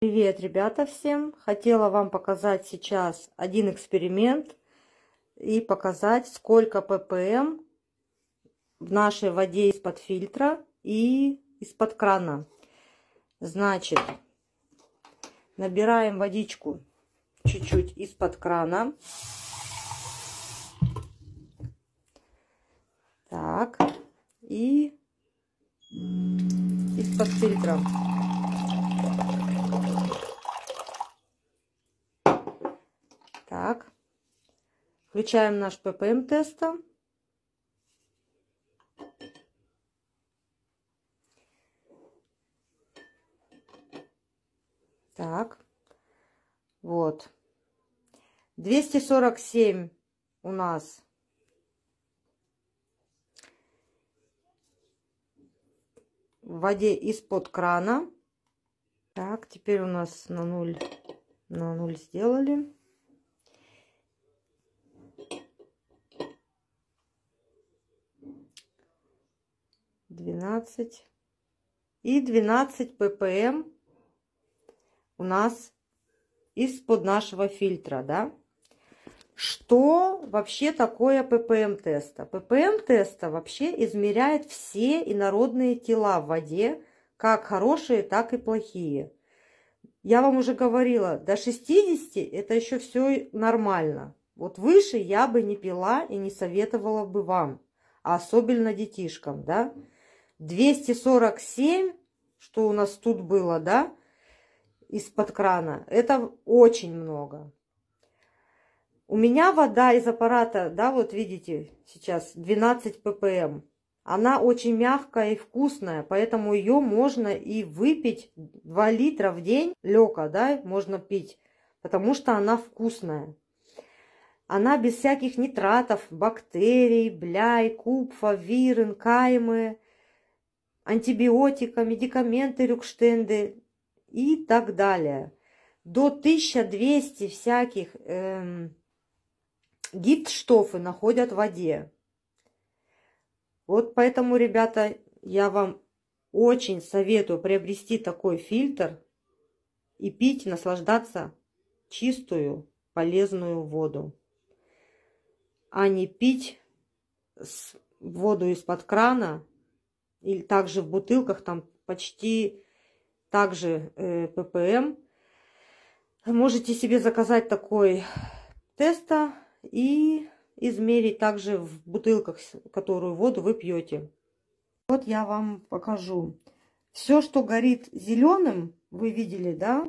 Привет, ребята, всем! Хотела вам показать сейчас один эксперимент и показать, сколько ppm в нашей воде из-под фильтра и из-под крана. Значит, набираем водичку чуть-чуть из-под крана. Так, и из-под фильтра. Так. Включаем наш ППМ теста. Так. Вот. 247 у нас в воде из-под крана. Так, теперь у нас на 0, на 0 сделали. 12 и 12 ppm у нас из-под нашего фильтра, да? Что вообще такое ppm теста? ppm теста вообще измеряет все инородные тела в воде, как хорошие, так и плохие. Я вам уже говорила, до 60 это еще все нормально. Вот выше я бы не пила и не советовала бы вам, а особенно детишкам, да? 247, что у нас тут было, да, из-под крана, это очень много. У меня вода из аппарата, да, вот видите, сейчас 12 ppm. Она очень мягкая и вкусная, поэтому ее можно и выпить 2 литра в день лека, да, можно пить, потому что она вкусная. Она без всяких нитратов, бактерий, бляй, купфа, вирен, каймы антибиотика, медикаменты, рюкштенды и так далее. До 1200 всяких эм, гидштофы находят в воде. Вот поэтому, ребята, я вам очень советую приобрести такой фильтр и пить, наслаждаться чистую, полезную воду, а не пить воду из-под крана или также в бутылках, там почти также э, Можете себе заказать такой теста и измерить также в бутылках, которую воду вы пьете. Вот я вам покажу. Все, что горит зеленым, вы видели, да?